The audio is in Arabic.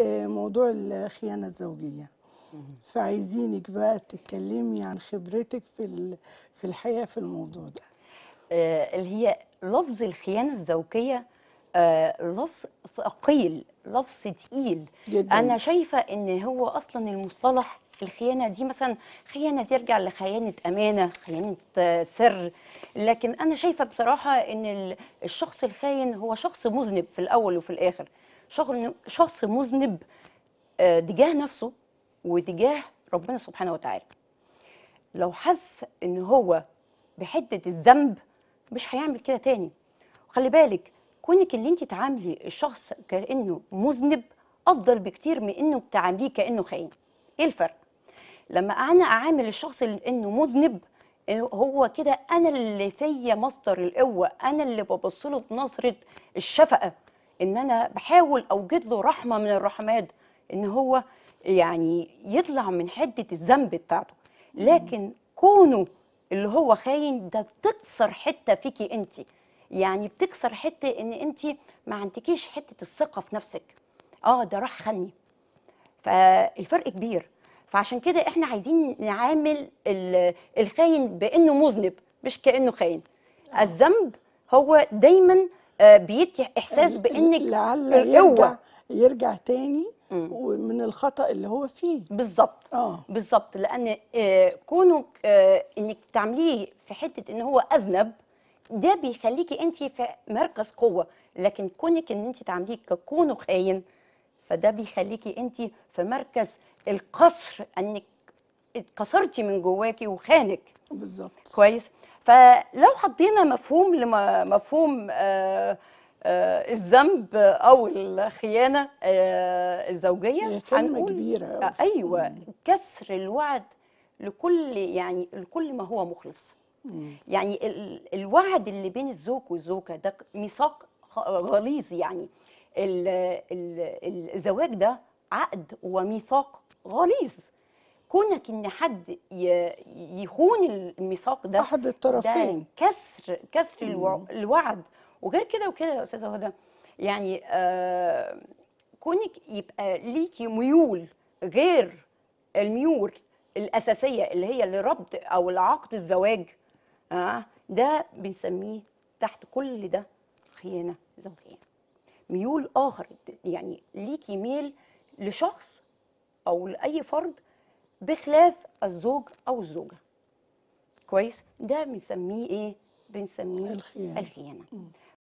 آه، موضوع الخيانه الزوجيه فعايزينك بقى تتكلمي عن خبرتك في في الحياه في الموضوع ده آه، اللي هي لفظ الخيانه الزوجيه آه، لفظ ثقيل لفظ تقيل جداً. انا شايفه ان هو اصلا المصطلح الخيانه دي مثلا خيانه ترجع لخيانه امانه خيانه آه، سر لكن انا شايفه بصراحه ان الشخص الخاين هو شخص مذنب في الاول وفي الاخر شخص مذنب آه، تجاه نفسه وتجاه ربنا سبحانه وتعالى لو حس ان هو بحده الذنب مش هيعمل كده تاني خلي بالك كونك اللي انت تعاملي الشخص كانه مذنب افضل بكتير من انه تعامليه كانه خاين ايه الفرق لما انا اعامل الشخص انه مذنب إيه، هو كده انا اللي فيا مصدر القوه انا اللي ببص له بنظره الشفقه ان انا بحاول اوجد له رحمه من الرحمات ان هو يعني يطلع من حده الذنب بتاعته لكن كونه اللي هو خاين ده بتكسر حته فيكي انت يعني بتكسر حته ان انت ما عندكيش حته الثقه في نفسك اه ده راح خني فالفرق كبير فعشان كده احنا عايزين نعامل الخاين بانه مذنب مش كانه خاين آه. الذنب هو دايما آه، بيدي احساس بانك لعل يرجع, يرجع تاني ومن الخطا اللي هو فيه بالظبط اه بالظبط لان آه، كونك انك تعمليه في حته ان هو اذنب ده بيخليكي انت في مركز قوه لكن كونك ان انت تعمليه ككونه خاين فده بيخليكي انت في مركز القصر انك اتكسرتي من جواكي وخانك بالظبط كويس فلو حطينا مفهوم لمفهوم آآ آه، آآ آه، الذنب او الخيانه آه، الزوجيه هنقول كبيره أوه. ايوه كسر الوعد لكل يعني لكل ما هو مخلص مم. يعني الوعد اللي بين الزوج والزوجه ده ميثاق غليظ يعني الزواج ده عقد وميثاق غليظ كونك ان حد يخون الميثاق ده احد الطرفين ده كسر كسر الوعد وغير كده وكده يا استاذه هدى يعني آه كونك يبقى ليكي ميول غير الميول الاساسيه اللي هي لربط او العقد الزواج آه ده بنسميه تحت كل ده خيانه زوجيه ميول اخر يعني ليكي ميل لشخص او لاي فرد بخلاف الزوج او الزوجه كويس ده بنسميه ايه بنسميه الخيانه, الخيانة.